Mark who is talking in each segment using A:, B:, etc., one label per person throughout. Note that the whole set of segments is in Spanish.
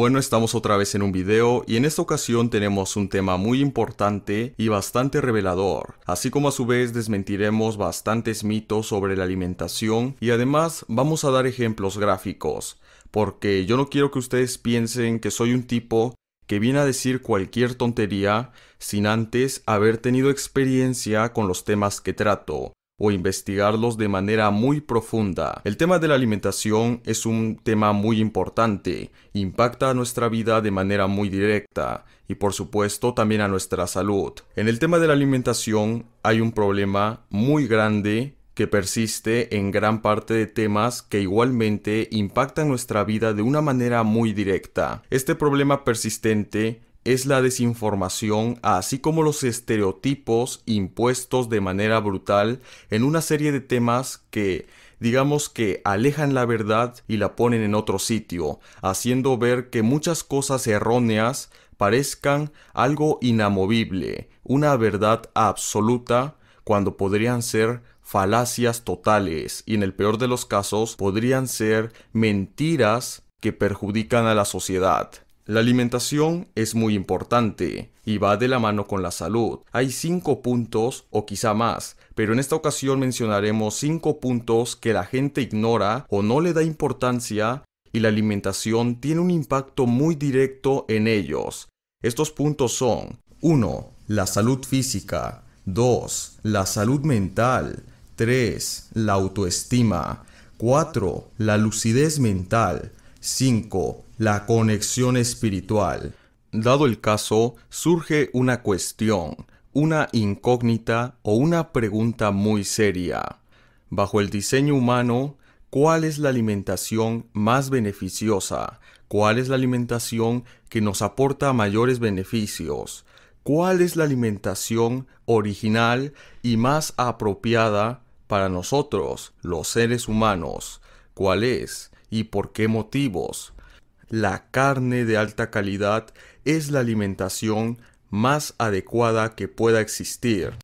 A: Bueno, estamos otra vez en un video y en esta ocasión tenemos un tema muy importante y bastante revelador, así como a su vez desmentiremos bastantes mitos sobre la alimentación y además vamos a dar ejemplos gráficos, porque yo no quiero que ustedes piensen que soy un tipo que viene a decir cualquier tontería sin antes haber tenido experiencia con los temas que trato o investigarlos de manera muy profunda. El tema de la alimentación es un tema muy importante, impacta a nuestra vida de manera muy directa y por supuesto también a nuestra salud. En el tema de la alimentación hay un problema muy grande que persiste en gran parte de temas que igualmente impactan nuestra vida de una manera muy directa. Este problema persistente es la desinformación, así como los estereotipos impuestos de manera brutal en una serie de temas que digamos que alejan la verdad y la ponen en otro sitio, haciendo ver que muchas cosas erróneas parezcan algo inamovible, una verdad absoluta, cuando podrían ser falacias totales y en el peor de los casos podrían ser mentiras que perjudican a la sociedad. La alimentación es muy importante y va de la mano con la salud. Hay cinco puntos o quizá más, pero en esta ocasión mencionaremos cinco puntos que la gente ignora o no le da importancia y la alimentación tiene un impacto muy directo en ellos. Estos puntos son 1. La salud física 2. La salud mental 3. La autoestima 4. La lucidez mental 5 la conexión espiritual. Dado el caso, surge una cuestión, una incógnita o una pregunta muy seria. Bajo el diseño humano, ¿cuál es la alimentación más beneficiosa? ¿Cuál es la alimentación que nos aporta mayores beneficios? ¿Cuál es la alimentación original y más apropiada para nosotros, los seres humanos? ¿Cuál es? ¿Y por qué motivos? la carne de alta calidad es la alimentación más adecuada que pueda existir.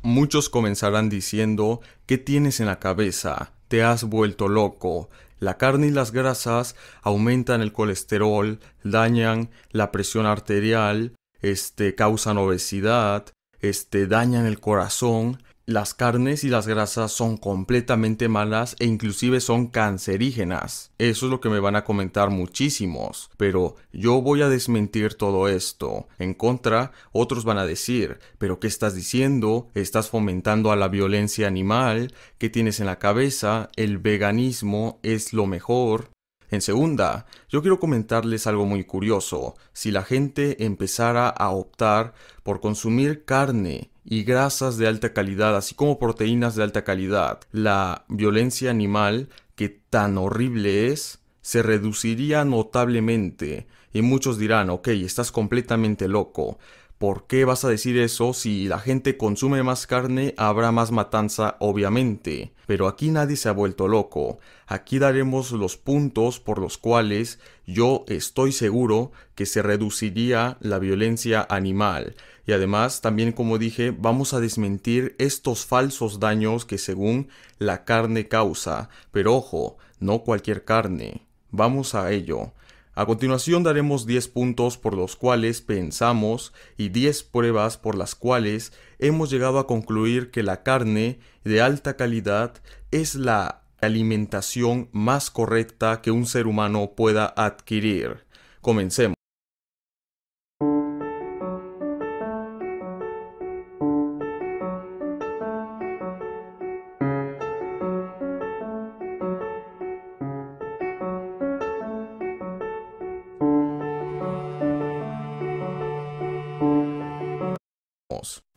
A: Muchos comenzarán diciendo, ¿qué tienes en la cabeza? Te has vuelto loco. La carne y las grasas aumentan el colesterol, dañan la presión arterial, este, causan obesidad, este, dañan el corazón, las carnes y las grasas son completamente malas e inclusive son cancerígenas. Eso es lo que me van a comentar muchísimos, pero yo voy a desmentir todo esto. En contra, otros van a decir, pero ¿qué estás diciendo? Estás fomentando a la violencia animal, ¿qué tienes en la cabeza? El veganismo es lo mejor. En segunda, yo quiero comentarles algo muy curioso. Si la gente empezara a optar por consumir carne y grasas de alta calidad, así como proteínas de alta calidad. La violencia animal, que tan horrible es, se reduciría notablemente. Y muchos dirán, ok, estás completamente loco. ¿Por qué vas a decir eso? Si la gente consume más carne, habrá más matanza, obviamente. Pero aquí nadie se ha vuelto loco. Aquí daremos los puntos por los cuales yo estoy seguro que se reduciría la violencia animal. Y además, también como dije, vamos a desmentir estos falsos daños que según la carne causa. Pero ojo, no cualquier carne. Vamos a ello. A continuación daremos 10 puntos por los cuales pensamos y 10 pruebas por las cuales hemos llegado a concluir que la carne de alta calidad es la alimentación más correcta que un ser humano pueda adquirir. Comencemos.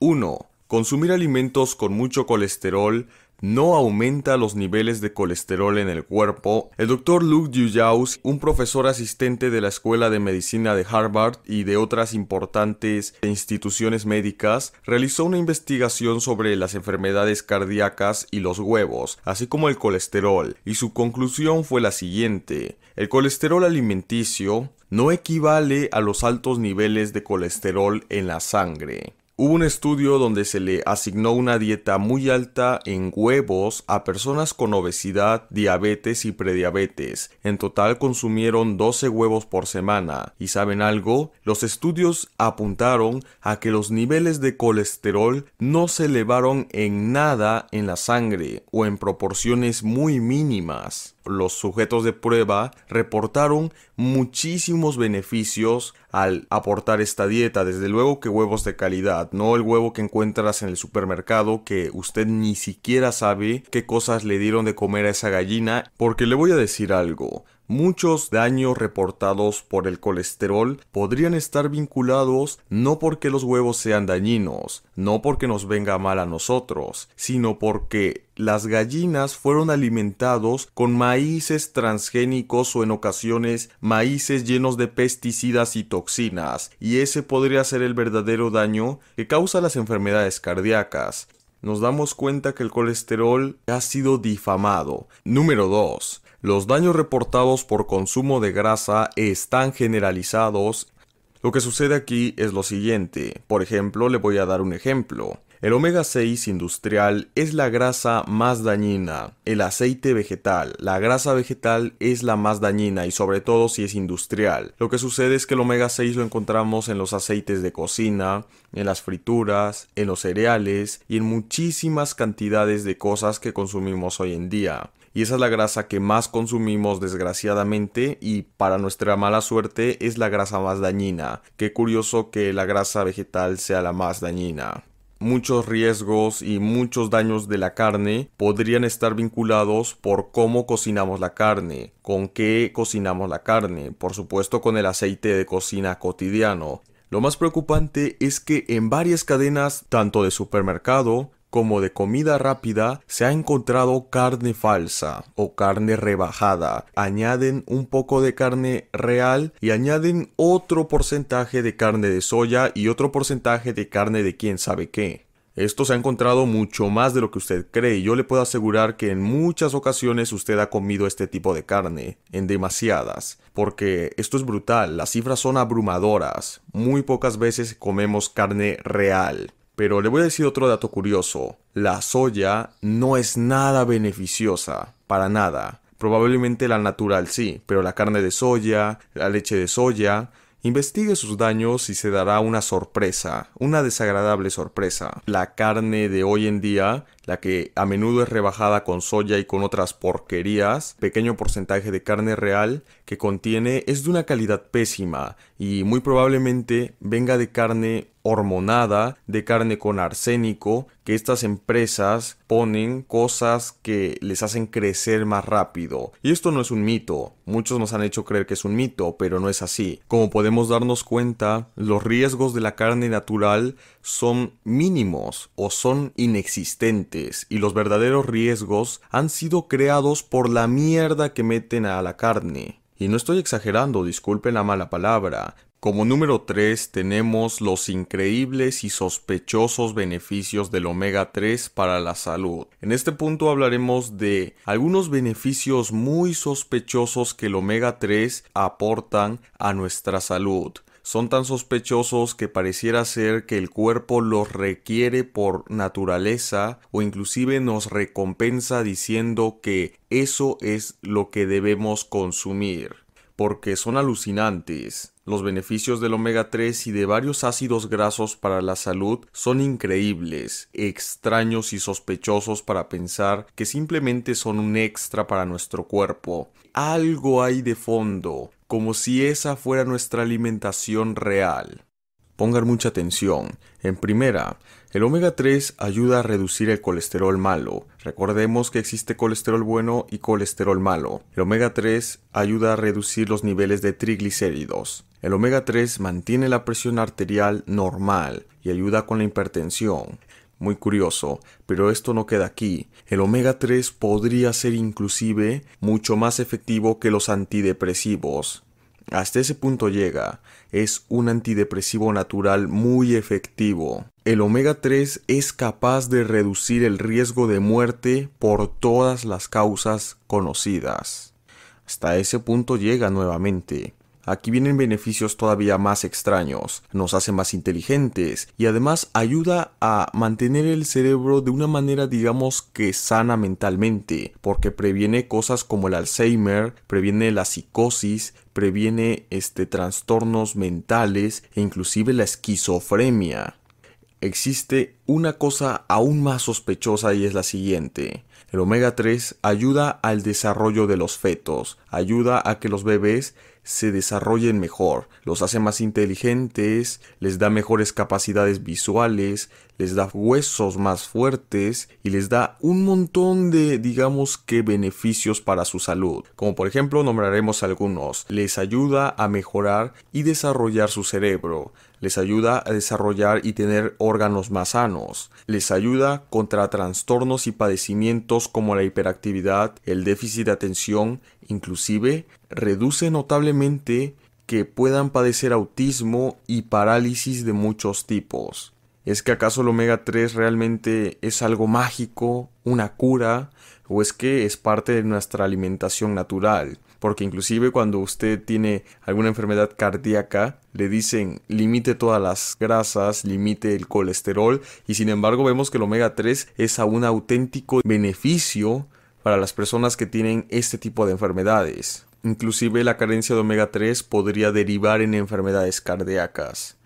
A: 1. Consumir alimentos con mucho colesterol no aumenta los niveles de colesterol en el cuerpo. El doctor Luke Dujaus, un profesor asistente de la Escuela de Medicina de Harvard y de otras importantes instituciones médicas, realizó una investigación sobre las enfermedades cardíacas y los huevos, así como el colesterol, y su conclusión fue la siguiente. El colesterol alimenticio no equivale a los altos niveles de colesterol en la sangre. Hubo un estudio donde se le asignó una dieta muy alta en huevos a personas con obesidad, diabetes y prediabetes. En total consumieron 12 huevos por semana. ¿Y saben algo? Los estudios apuntaron a que los niveles de colesterol no se elevaron en nada en la sangre o en proporciones muy mínimas los sujetos de prueba reportaron muchísimos beneficios al aportar esta dieta. Desde luego que huevos de calidad, no el huevo que encuentras en el supermercado que usted ni siquiera sabe qué cosas le dieron de comer a esa gallina. Porque le voy a decir algo, Muchos daños reportados por el colesterol podrían estar vinculados no porque los huevos sean dañinos, no porque nos venga mal a nosotros, sino porque las gallinas fueron alimentados con maíces transgénicos o en ocasiones maíces llenos de pesticidas y toxinas, y ese podría ser el verdadero daño que causa las enfermedades cardíacas nos damos cuenta que el colesterol ha sido difamado. Número 2. Los daños reportados por consumo de grasa están generalizados. Lo que sucede aquí es lo siguiente. Por ejemplo, le voy a dar un ejemplo. El omega 6 industrial es la grasa más dañina, el aceite vegetal, la grasa vegetal es la más dañina y sobre todo si es industrial. Lo que sucede es que el omega 6 lo encontramos en los aceites de cocina, en las frituras, en los cereales y en muchísimas cantidades de cosas que consumimos hoy en día y esa es la grasa que más consumimos desgraciadamente y para nuestra mala suerte es la grasa más dañina. Qué curioso que la grasa vegetal sea la más dañina muchos riesgos y muchos daños de la carne podrían estar vinculados por cómo cocinamos la carne, con qué cocinamos la carne, por supuesto con el aceite de cocina cotidiano. Lo más preocupante es que en varias cadenas, tanto de supermercado como de comida rápida, se ha encontrado carne falsa o carne rebajada. Añaden un poco de carne real y añaden otro porcentaje de carne de soya y otro porcentaje de carne de quién sabe qué. Esto se ha encontrado mucho más de lo que usted cree. Yo le puedo asegurar que en muchas ocasiones usted ha comido este tipo de carne, en demasiadas, porque esto es brutal, las cifras son abrumadoras. Muy pocas veces comemos carne real. Pero le voy a decir otro dato curioso. La soya no es nada beneficiosa, para nada. Probablemente la natural sí, pero la carne de soya, la leche de soya, Investigue sus daños y se dará una sorpresa, una desagradable sorpresa. La carne de hoy en día, la que a menudo es rebajada con soya y con otras porquerías, pequeño porcentaje de carne real que contiene es de una calidad pésima y muy probablemente venga de carne hormonada, de carne con arsénico, que estas empresas ponen cosas que les hacen crecer más rápido. Y esto no es un mito, muchos nos han hecho creer que es un mito, pero no es así. Como podemos darnos cuenta, los riesgos de la carne natural son mínimos o son inexistentes y los verdaderos riesgos han sido creados por la mierda que meten a la carne. Y no estoy exagerando, disculpen la mala palabra, como número 3 tenemos los increíbles y sospechosos beneficios del omega 3 para la salud. En este punto hablaremos de algunos beneficios muy sospechosos que el omega 3 aportan a nuestra salud son tan sospechosos que pareciera ser que el cuerpo los requiere por naturaleza o inclusive nos recompensa diciendo que eso es lo que debemos consumir, porque son alucinantes. Los beneficios del omega 3 y de varios ácidos grasos para la salud son increíbles, extraños y sospechosos para pensar que simplemente son un extra para nuestro cuerpo. Algo hay de fondo, como si esa fuera nuestra alimentación real. Pongan mucha atención. En primera, el omega 3 ayuda a reducir el colesterol malo. Recordemos que existe colesterol bueno y colesterol malo. El omega 3 ayuda a reducir los niveles de triglicéridos. El omega 3 mantiene la presión arterial normal y ayuda con la hipertensión. Muy curioso, pero esto no queda aquí. El omega 3 podría ser inclusive mucho más efectivo que los antidepresivos. Hasta ese punto llega es un antidepresivo natural muy efectivo. El omega 3 es capaz de reducir el riesgo de muerte por todas las causas conocidas. Hasta ese punto llega nuevamente. Aquí vienen beneficios todavía más extraños, nos hace más inteligentes y además ayuda a mantener el cerebro de una manera digamos que sana mentalmente, porque previene cosas como el Alzheimer, previene la psicosis, previene este trastornos mentales e inclusive la esquizofrenia. Existe una cosa aún más sospechosa y es la siguiente. El omega 3 ayuda al desarrollo de los fetos, ayuda a que los bebés se desarrollen mejor, los hace más inteligentes, les da mejores capacidades visuales, les da huesos más fuertes y les da un montón de digamos que beneficios para su salud. Como por ejemplo nombraremos algunos, les ayuda a mejorar y desarrollar su cerebro, les ayuda a desarrollar y tener órganos más sanos, les ayuda contra trastornos y padecimientos como la hiperactividad, el déficit de atención, inclusive reduce notablemente que puedan padecer autismo y parálisis de muchos tipos. ¿Es que acaso el omega 3 realmente es algo mágico, una cura, o es que es parte de nuestra alimentación natural? porque inclusive cuando usted tiene alguna enfermedad cardíaca, le dicen limite todas las grasas, limite el colesterol, y sin embargo vemos que el omega 3 es a un auténtico beneficio para las personas que tienen este tipo de enfermedades. Inclusive la carencia de omega 3 podría derivar en enfermedades cardíacas.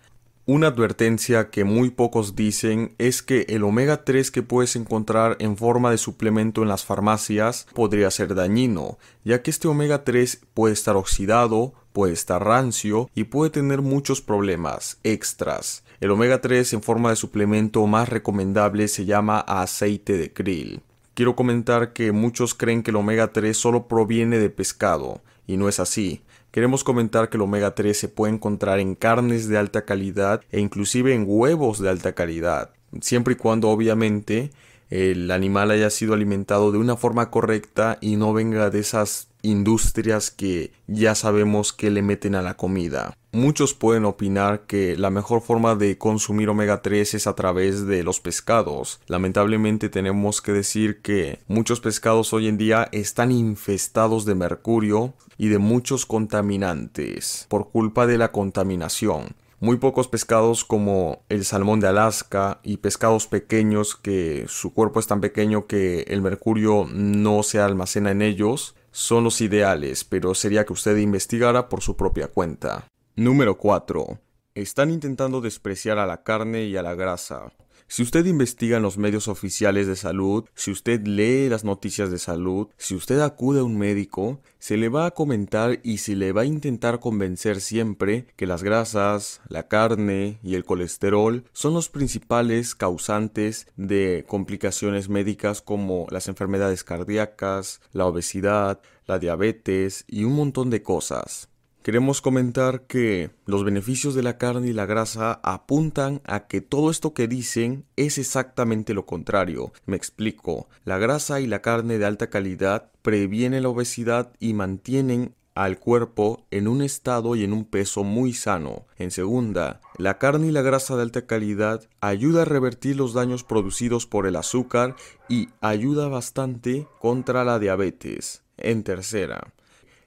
A: Una advertencia que muy pocos dicen es que el omega 3 que puedes encontrar en forma de suplemento en las farmacias podría ser dañino, ya que este omega 3 puede estar oxidado, puede estar rancio y puede tener muchos problemas extras. El omega 3 en forma de suplemento más recomendable se llama aceite de krill. Quiero comentar que muchos creen que el omega 3 solo proviene de pescado, y no es así. Queremos comentar que el omega 3 se puede encontrar en carnes de alta calidad e inclusive en huevos de alta calidad, siempre y cuando obviamente el animal haya sido alimentado de una forma correcta y no venga de esas industrias que ya sabemos que le meten a la comida. Muchos pueden opinar que la mejor forma de consumir omega 3 es a través de los pescados. Lamentablemente tenemos que decir que muchos pescados hoy en día están infestados de mercurio y de muchos contaminantes por culpa de la contaminación. Muy pocos pescados como el salmón de Alaska y pescados pequeños que su cuerpo es tan pequeño que el mercurio no se almacena en ellos son los ideales, pero sería que usted investigara por su propia cuenta. Número 4. Están intentando despreciar a la carne y a la grasa. Si usted investiga en los medios oficiales de salud, si usted lee las noticias de salud, si usted acude a un médico, se le va a comentar y se le va a intentar convencer siempre que las grasas, la carne y el colesterol son los principales causantes de complicaciones médicas como las enfermedades cardíacas, la obesidad, la diabetes y un montón de cosas. Queremos comentar que los beneficios de la carne y la grasa apuntan a que todo esto que dicen es exactamente lo contrario. Me explico, la grasa y la carne de alta calidad previenen la obesidad y mantienen al cuerpo en un estado y en un peso muy sano. En segunda, la carne y la grasa de alta calidad ayuda a revertir los daños producidos por el azúcar y ayuda bastante contra la diabetes. En tercera,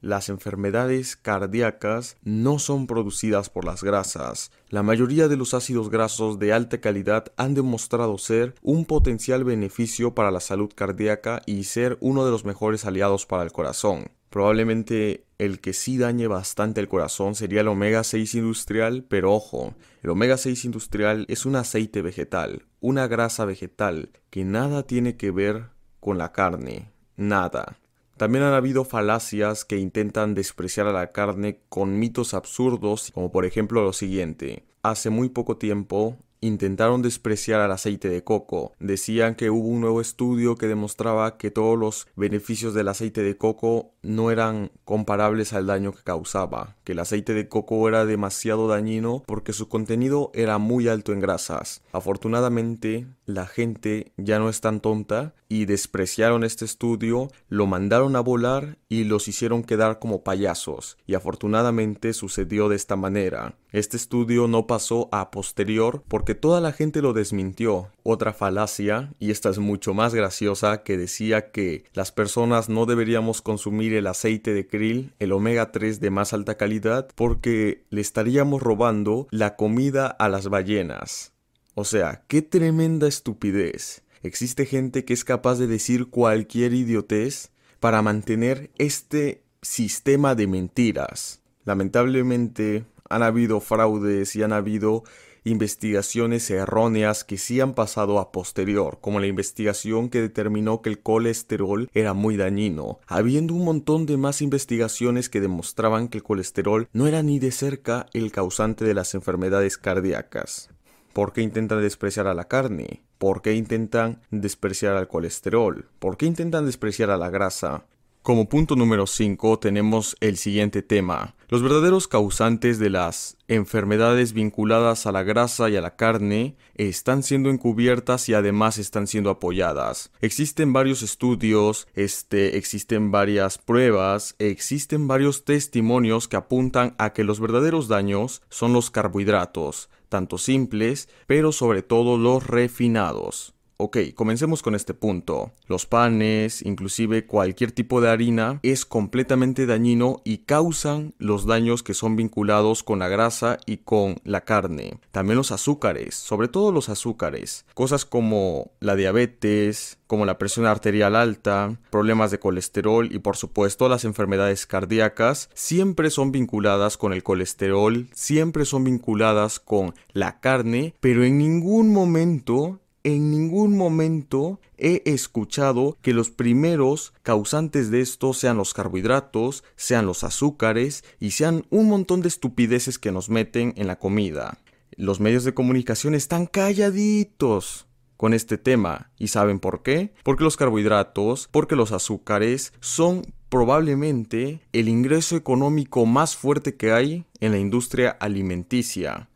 A: las enfermedades cardíacas no son producidas por las grasas. La mayoría de los ácidos grasos de alta calidad han demostrado ser un potencial beneficio para la salud cardíaca y ser uno de los mejores aliados para el corazón. Probablemente el que sí dañe bastante el corazón sería el omega 6 industrial, pero ojo, el omega 6 industrial es un aceite vegetal, una grasa vegetal, que nada tiene que ver con la carne, nada. También han habido falacias que intentan despreciar a la carne con mitos absurdos, como por ejemplo lo siguiente. Hace muy poco tiempo, intentaron despreciar al aceite de coco. Decían que hubo un nuevo estudio que demostraba que todos los beneficios del aceite de coco no eran comparables al daño que causaba, que el aceite de coco era demasiado dañino porque su contenido era muy alto en grasas. Afortunadamente, la gente ya no es tan tonta y despreciaron este estudio, lo mandaron a volar y los hicieron quedar como payasos, y afortunadamente sucedió de esta manera. Este estudio no pasó a posterior porque toda la gente lo desmintió. Otra falacia, y esta es mucho más graciosa, que decía que las personas no deberíamos consumir el aceite de krill, el omega 3 de más alta calidad, porque le estaríamos robando la comida a las ballenas. O sea, qué tremenda estupidez. Existe gente que es capaz de decir cualquier idiotez para mantener este sistema de mentiras. Lamentablemente han habido fraudes y han habido investigaciones erróneas que sí han pasado a posterior, como la investigación que determinó que el colesterol era muy dañino, habiendo un montón de más investigaciones que demostraban que el colesterol no era ni de cerca el causante de las enfermedades cardíacas. ¿Por qué intentan despreciar a la carne? ¿Por qué intentan despreciar al colesterol? ¿Por qué intentan despreciar a la grasa? Como punto número 5 tenemos el siguiente tema, los verdaderos causantes de las enfermedades vinculadas a la grasa y a la carne están siendo encubiertas y además están siendo apoyadas. Existen varios estudios, este, existen varias pruebas, existen varios testimonios que apuntan a que los verdaderos daños son los carbohidratos, tanto simples, pero sobre todo los refinados. Ok, comencemos con este punto. Los panes, inclusive cualquier tipo de harina, es completamente dañino y causan los daños que son vinculados con la grasa y con la carne. También los azúcares, sobre todo los azúcares. Cosas como la diabetes, como la presión arterial alta, problemas de colesterol y por supuesto las enfermedades cardíacas, siempre son vinculadas con el colesterol, siempre son vinculadas con la carne, pero en ningún momento en ningún momento he escuchado que los primeros causantes de esto sean los carbohidratos, sean los azúcares y sean un montón de estupideces que nos meten en la comida. Los medios de comunicación están calladitos con este tema. ¿Y saben por qué? Porque los carbohidratos, porque los azúcares son probablemente el ingreso económico más fuerte que hay en la industria alimenticia.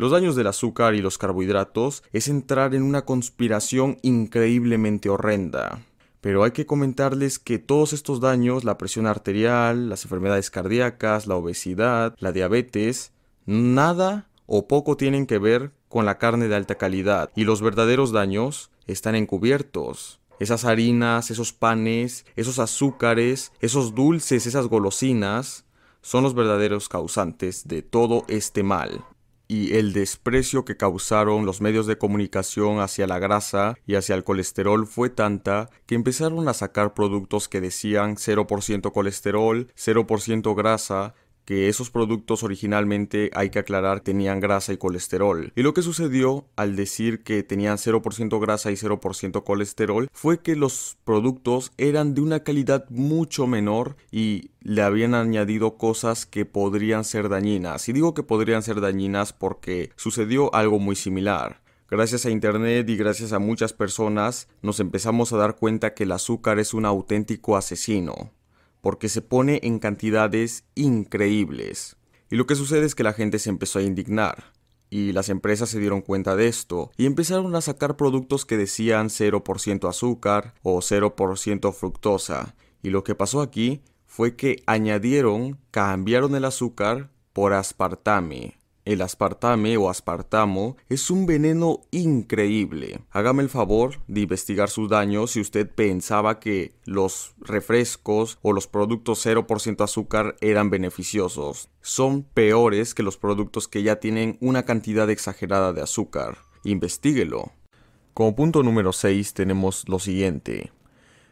A: Los daños del azúcar y los carbohidratos es entrar en una conspiración increíblemente horrenda. Pero hay que comentarles que todos estos daños, la presión arterial, las enfermedades cardíacas, la obesidad, la diabetes, nada o poco tienen que ver con la carne de alta calidad y los verdaderos daños están encubiertos. Esas harinas, esos panes, esos azúcares, esos dulces, esas golosinas son los verdaderos causantes de todo este mal y el desprecio que causaron los medios de comunicación hacia la grasa y hacia el colesterol fue tanta que empezaron a sacar productos que decían 0% colesterol, 0% grasa, que esos productos originalmente, hay que aclarar, tenían grasa y colesterol. Y lo que sucedió al decir que tenían 0% grasa y 0% colesterol fue que los productos eran de una calidad mucho menor y le habían añadido cosas que podrían ser dañinas. Y digo que podrían ser dañinas porque sucedió algo muy similar. Gracias a Internet y gracias a muchas personas nos empezamos a dar cuenta que el azúcar es un auténtico asesino porque se pone en cantidades increíbles. Y lo que sucede es que la gente se empezó a indignar, y las empresas se dieron cuenta de esto, y empezaron a sacar productos que decían 0% azúcar o 0% fructosa. Y lo que pasó aquí fue que añadieron, cambiaron el azúcar por aspartame. El aspartame o aspartamo es un veneno increíble. Hágame el favor de investigar sus daños si usted pensaba que los refrescos o los productos 0% azúcar eran beneficiosos. Son peores que los productos que ya tienen una cantidad exagerada de azúcar. Investíguelo. Como punto número 6 tenemos lo siguiente.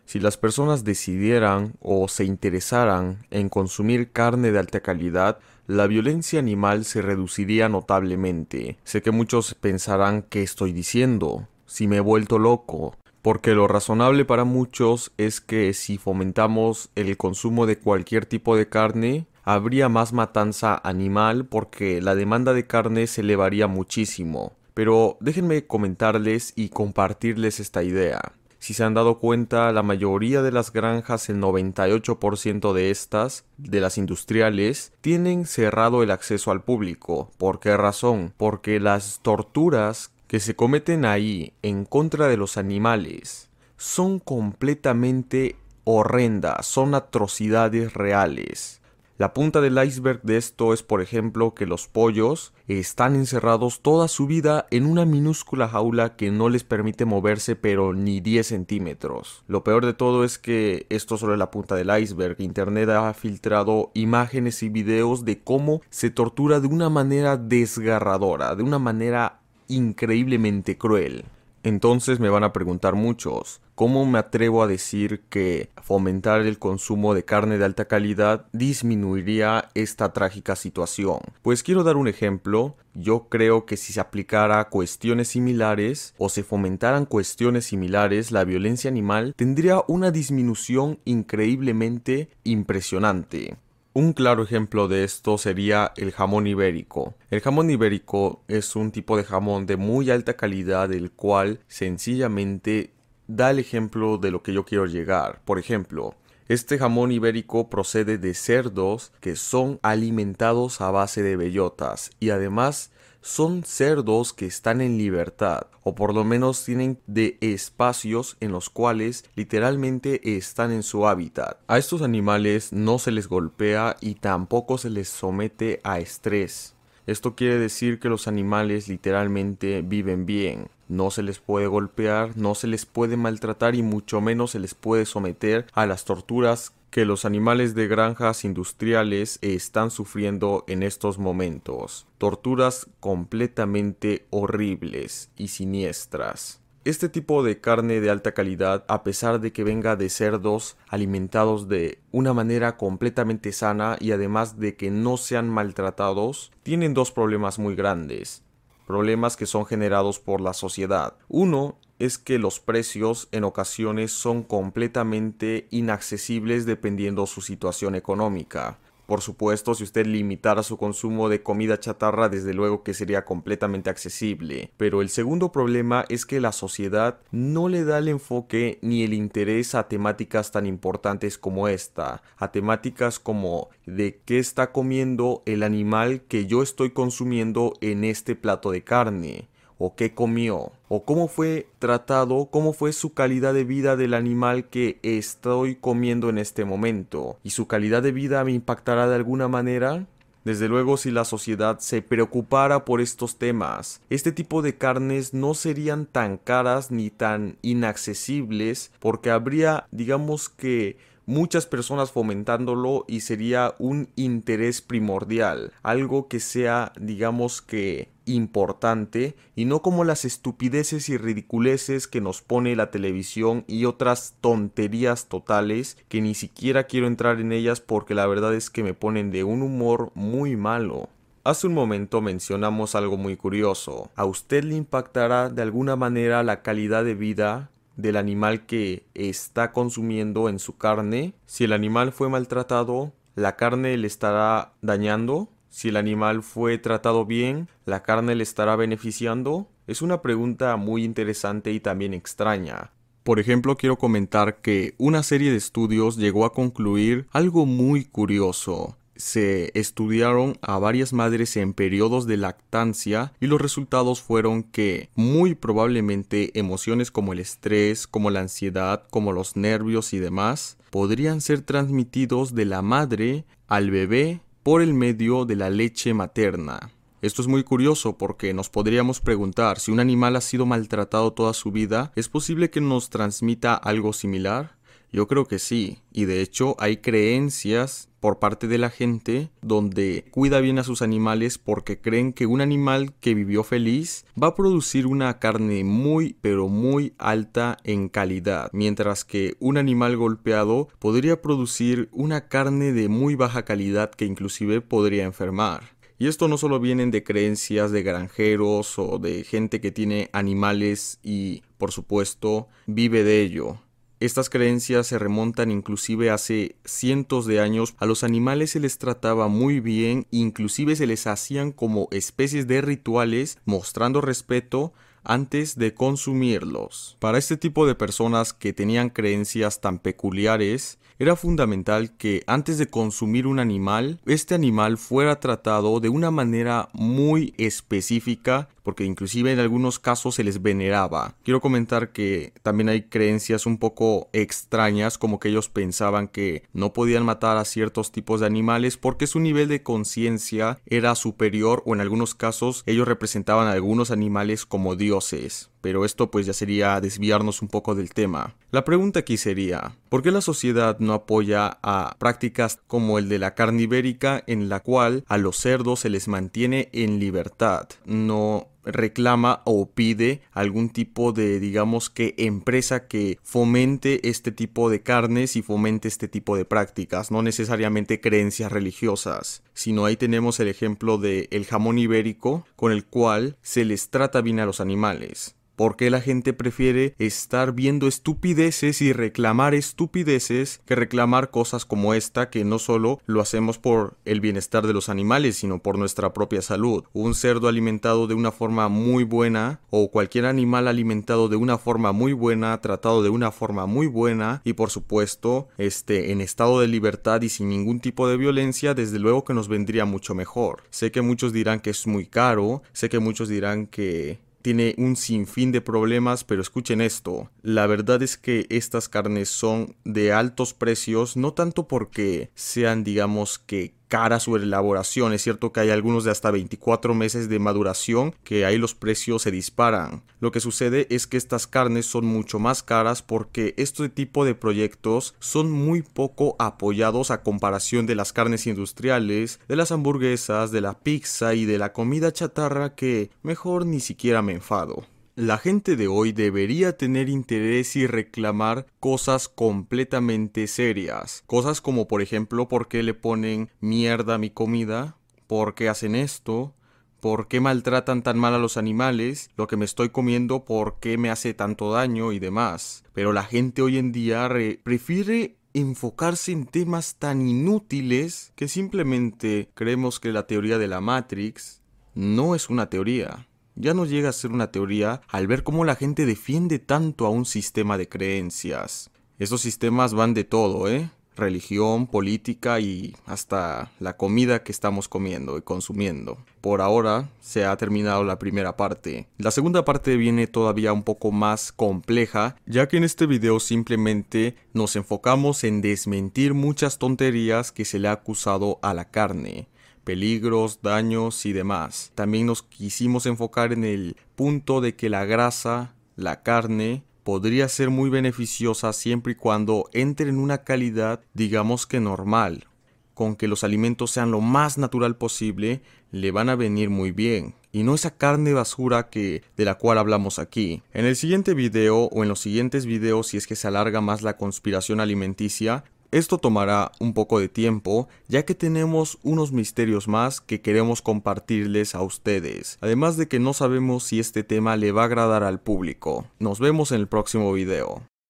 A: Si las personas decidieran o se interesaran en consumir carne de alta calidad, la violencia animal se reduciría notablemente. Sé que muchos pensarán qué estoy diciendo, si me he vuelto loco, porque lo razonable para muchos es que si fomentamos el consumo de cualquier tipo de carne, habría más matanza animal porque la demanda de carne se elevaría muchísimo. Pero déjenme comentarles y compartirles esta idea. Si se han dado cuenta, la mayoría de las granjas, el 98% de estas, de las industriales, tienen cerrado el acceso al público. ¿Por qué razón? Porque las torturas que se cometen ahí en contra de los animales son completamente horrendas, son atrocidades reales. La punta del iceberg de esto es, por ejemplo, que los pollos están encerrados toda su vida en una minúscula jaula que no les permite moverse pero ni 10 centímetros. Lo peor de todo es que esto solo es la punta del iceberg. Internet ha filtrado imágenes y videos de cómo se tortura de una manera desgarradora, de una manera increíblemente cruel. Entonces me van a preguntar muchos, ¿cómo me atrevo a decir que fomentar el consumo de carne de alta calidad disminuiría esta trágica situación? Pues quiero dar un ejemplo, yo creo que si se aplicara cuestiones similares o se fomentaran cuestiones similares, la violencia animal tendría una disminución increíblemente impresionante. Un claro ejemplo de esto sería el jamón ibérico. El jamón ibérico es un tipo de jamón de muy alta calidad el cual sencillamente da el ejemplo de lo que yo quiero llegar. Por ejemplo, este jamón ibérico procede de cerdos que son alimentados a base de bellotas y además son cerdos que están en libertad, o por lo menos tienen de espacios en los cuales literalmente están en su hábitat. A estos animales no se les golpea y tampoco se les somete a estrés. Esto quiere decir que los animales literalmente viven bien. No se les puede golpear, no se les puede maltratar y mucho menos se les puede someter a las torturas que los animales de granjas industriales están sufriendo en estos momentos. Torturas completamente horribles y siniestras. Este tipo de carne de alta calidad, a pesar de que venga de cerdos alimentados de una manera completamente sana y además de que no sean maltratados, tienen dos problemas muy grandes problemas que son generados por la sociedad. Uno es que los precios en ocasiones son completamente inaccesibles dependiendo su situación económica. Por supuesto, si usted limitara su consumo de comida chatarra, desde luego que sería completamente accesible. Pero el segundo problema es que la sociedad no le da el enfoque ni el interés a temáticas tan importantes como esta, a temáticas como de qué está comiendo el animal que yo estoy consumiendo en este plato de carne o qué comió o cómo fue tratado, cómo fue su calidad de vida del animal que estoy comiendo en este momento. ¿Y su calidad de vida me impactará de alguna manera? Desde luego si la sociedad se preocupara por estos temas, este tipo de carnes no serían tan caras ni tan inaccesibles porque habría, digamos que, muchas personas fomentándolo y sería un interés primordial, algo que sea, digamos que, importante y no como las estupideces y ridiculeces que nos pone la televisión y otras tonterías totales que ni siquiera quiero entrar en ellas porque la verdad es que me ponen de un humor muy malo. Hace un momento mencionamos algo muy curioso. ¿A usted le impactará de alguna manera la calidad de vida del animal que está consumiendo en su carne? Si el animal fue maltratado, ¿la carne le estará dañando? Si el animal fue tratado bien, ¿la carne le estará beneficiando? Es una pregunta muy interesante y también extraña. Por ejemplo, quiero comentar que una serie de estudios llegó a concluir algo muy curioso se estudiaron a varias madres en periodos de lactancia y los resultados fueron que muy probablemente emociones como el estrés, como la ansiedad, como los nervios y demás podrían ser transmitidos de la madre al bebé por el medio de la leche materna. Esto es muy curioso porque nos podríamos preguntar si un animal ha sido maltratado toda su vida, ¿es posible que nos transmita algo similar? Yo creo que sí, y de hecho hay creencias por parte de la gente donde cuida bien a sus animales porque creen que un animal que vivió feliz va a producir una carne muy pero muy alta en calidad, mientras que un animal golpeado podría producir una carne de muy baja calidad que inclusive podría enfermar. Y esto no solo vienen de creencias de granjeros o de gente que tiene animales y, por supuesto, vive de ello estas creencias se remontan inclusive hace cientos de años, a los animales se les trataba muy bien, inclusive se les hacían como especies de rituales, mostrando respeto antes de consumirlos. Para este tipo de personas que tenían creencias tan peculiares, era fundamental que antes de consumir un animal, este animal fuera tratado de una manera muy específica porque inclusive en algunos casos se les veneraba. Quiero comentar que también hay creencias un poco extrañas, como que ellos pensaban que no podían matar a ciertos tipos de animales porque su nivel de conciencia era superior o en algunos casos ellos representaban a algunos animales como dioses pero esto pues ya sería desviarnos un poco del tema. La pregunta aquí sería, ¿por qué la sociedad no apoya a prácticas como el de la carnivérica? en la cual a los cerdos se les mantiene en libertad? No reclama o pide algún tipo de, digamos que, empresa que fomente este tipo de carnes y fomente este tipo de prácticas, no necesariamente creencias religiosas, sino ahí tenemos el ejemplo del el jamón ibérico con el cual se les trata bien a los animales. ¿Por qué la gente prefiere estar viendo estupideces y reclamar estupideces que reclamar cosas como esta que no solo lo hacemos por el bienestar de los animales, sino por nuestra propia salud? Un cerdo alimentado de una forma muy buena o cualquier animal alimentado de una forma muy buena, tratado de una forma muy buena y por supuesto este, en estado de libertad y sin ningún tipo de violencia, desde luego que nos vendría mucho mejor. Sé que muchos dirán que es muy caro, sé que muchos dirán que tiene un sinfín de problemas, pero escuchen esto. La verdad es que estas carnes son de altos precios, no tanto porque sean digamos que cara su elaboración. Es cierto que hay algunos de hasta 24 meses de maduración, que ahí los precios se disparan. Lo que sucede es que estas carnes son mucho más caras porque este tipo de proyectos son muy poco apoyados a comparación de las carnes industriales, de las hamburguesas, de la pizza y de la comida chatarra que mejor ni siquiera me enfado. La gente de hoy debería tener interés y reclamar cosas completamente serias. Cosas como por ejemplo por qué le ponen mierda a mi comida, por qué hacen esto, por qué maltratan tan mal a los animales, lo que me estoy comiendo, por qué me hace tanto daño y demás. Pero la gente hoy en día prefiere enfocarse en temas tan inútiles que simplemente creemos que la teoría de la Matrix no es una teoría ya no llega a ser una teoría al ver cómo la gente defiende tanto a un sistema de creencias. Esos sistemas van de todo, ¿eh? Religión, política y hasta la comida que estamos comiendo y consumiendo. Por ahora se ha terminado la primera parte. La segunda parte viene todavía un poco más compleja, ya que en este video simplemente nos enfocamos en desmentir muchas tonterías que se le ha acusado a la carne peligros, daños y demás. También nos quisimos enfocar en el punto de que la grasa, la carne, podría ser muy beneficiosa siempre y cuando entre en una calidad digamos que normal. Con que los alimentos sean lo más natural posible, le van a venir muy bien y no esa carne basura que de la cual hablamos aquí. En el siguiente video o en los siguientes videos si es que se alarga más la conspiración alimenticia, esto tomará un poco de tiempo ya que tenemos unos misterios más que queremos compartirles a ustedes, además de que no sabemos si este tema le va a agradar al público. Nos vemos en el próximo video.